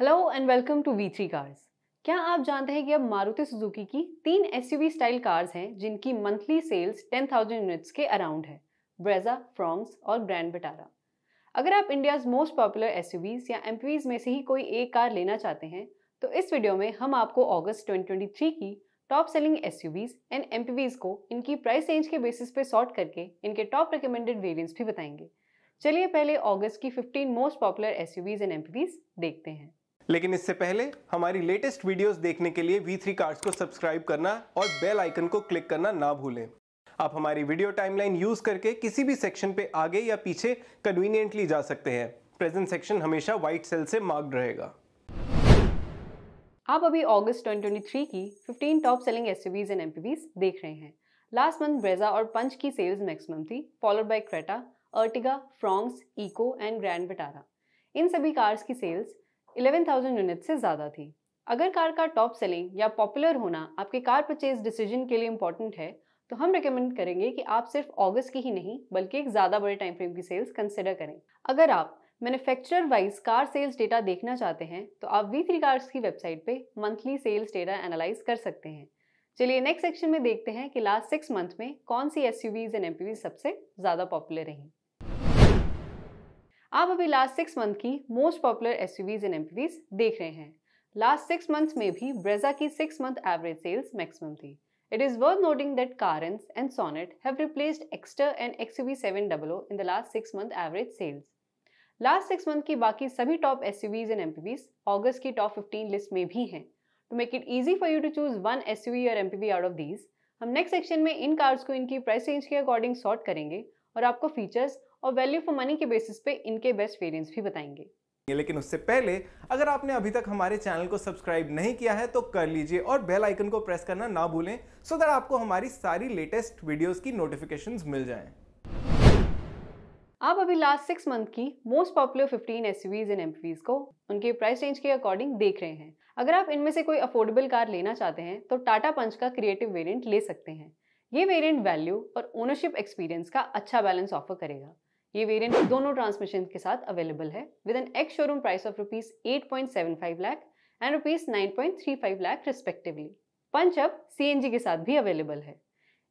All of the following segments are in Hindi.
Hello and welcome to V three cars क्या आप जानते हैं कि अब मारुति सुजुकी की तीन एस स्टाइल कार्स हैं जिनकी मंथली सेल्स 10,000 यूनिट्स के अराउंड है ब्रेजा फ्रॉम्स और ग्रैंड बटारा अगर आप इंडियाज मोस्ट पॉपुलर एस या एम में से ही कोई एक कार लेना चाहते हैं तो इस वीडियो में हम आपको अगस्त 2023 की top selling S and M को इनकी प्राइस रेंज के बेसिस पे सॉर्ट करके इनके टॉप रिकमेंडेड वेरियंट्स भी बताएंगे चलिए पहले अगस्त की 15 most popular S and M देखते हैं लेकिन इससे पहले हमारी लेटेस्ट वीडियोस देखने के लिए V3 कार्ड्स को सब्सक्राइब करना और बेल आइकन को क्लिक करना ना भूलें आप हमारी वीडियो टाइमलाइन यूज करके किसी भी सेक्शन पे आगे या पीछे कन्वीनियंटली जा सकते हैं प्रेजेंट सेक्शन हमेशा व्हाइट सेल से मार्क्ड रहेगा आप अभी अगस्त 2023 की 15 top selling SUVs and MPVs देख रहे हैं लास्ट मंथ ब्रेजा और पंच की सेल्स मैक्सिमम थी followed by Creta Ertiga Fronx Eeco and Grand Vitara इन सभी कार्स की सेल्स 11,000 यूनिट से ज़्यादा थी अगर कार का टॉप सेलिंग या पॉपुलर होना आपके कार परचेज डिसीजन के लिए इम्पॉर्टेंट है तो हम रिकमेंड करेंगे कि आप सिर्फ अगस्त की ही नहीं बल्कि एक ज़्यादा बड़े टाइम फ्रेम की सेल्स कंसिडर करें अगर आप manufacturer wise car sales data देखना चाहते हैं तो आप वी थ्री कार्स की वेबसाइट पे मंथली सेल्स डेटा एनालाइज कर सकते हैं चलिए नेक्स्ट सेक्शन में देखते हैं कि लास्ट सिक्स मंथ में कौन सी एस एंड एम सबसे ज़्यादा पॉपुलर रहीं आप अभी लास्ट सिक्स मंथ की most popular S and M देख रहे हैं लास्ट सिक्स मंथ्स में भी ब्रेजा की six month average sales maximum थी it is worth It is worth noting that Carens and Sonnet have replaced Exter seven XUV700 in the last six month average sales last six month की बाकी सभी टॉप एस एंड एम अगस्त की टॉप 15 लिस्ट में भी हैं to make it easy for you to choose one S और एम आउट ऑफ दीज हम नेक्स्ट सेक्शन में इन कार्स को इनकी प्राइस रेंज के अकॉर्डिंग सॉर्ट करेंगे और आपको फीचर्स और वैल्यू फॉर मनी के बेसिस पे इनके बेस्ट वेरिएंट्स भी बताएंगे लेकिन उससे पहले अगर आपने अभी तक हमारे चैनल को सब्सक्राइब नहीं किया है तो कर लीजिए और बेल आइकन को प्रेस करना ना भूलें सो दैट आपको हमारी सारी लेटेस्ट वीडियोस की नोटिफिकेशंस मिल जाएं। आप अभी लास्ट सिक्स मंथ की most popular 15 SUVs and MPVs को उनके प्राइस रेंज के अकॉर्डिंग देख रहे हैं अगर आप इनमें से कोई अफोर्डेबल कार लेना चाहते हैं तो टाटा पंच का क्रिएटिव वेरियंट ले सकते हैं ये वेरियंट वैल्यू और ओनरशिप एक्सपीरियंस का अच्छा बैलेंस ऑफर करेगा ये वेरिएंट दोनों ट्रांसमिशन के साथ अवेलेबल है with an ex showroom price of rupees eight point seven five lakh and rupees nine point three five lakh respectively Punch अप सी के साथ भी अवेलेबल है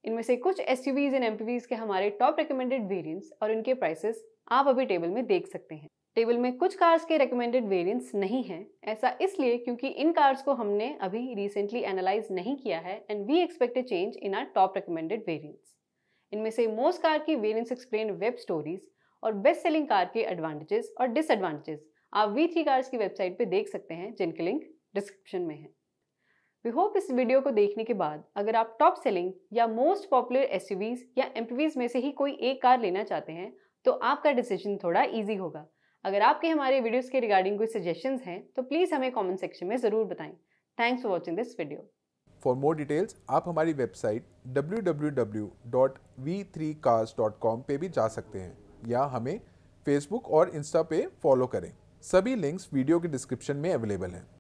इनमें से कुछ S U Vs and M P Vs के हमारे टॉप रिकमेंडेड वेरियंट्स और इनके प्राइसेस आप अभी टेबल में देख सकते हैं टेबल में कुछ कार्स के रिकमेंडेड वेरियंट्स नहीं हैं ऐसा इसलिए क्योंकि इन कार्स को हमने अभी रिसेंटली एनालाइज नहीं किया है and we expect a change in our top recommended variants इनमें से मोस्ट कार की वेरियंस एक्सप्लेन वेब स्टोरीज और बेस्ट सेलिंग कार के एडवांटेजेस और डिसएडवांटेजेस आप वी थ्री कार्स की वेबसाइट पे देख सकते हैं जिनके लिंक डिस्क्रिप्शन में है वी होप इस वीडियो को देखने के बाद अगर आप टॉप सेलिंग या मोस्ट पॉपुलर एस या एम में से ही कोई एक कार लेना चाहते हैं तो आपका डिसीजन थोड़ा ईजी होगा अगर आपके हमारे वीडियोस के रिगार्डिंग कोई सजेशंस हैं तो प्लीज़ हमें कमेंट सेक्शन में ज़रूर बताएं thanks for watching this video for more details आप हमारी वेबसाइट www.v3cars.com पे भी जा सकते हैं या हमें फेसबुक और इंस्टा पे फॉलो करें सभी लिंक्स वीडियो के डिस्क्रिप्शन में अवेलेबल हैं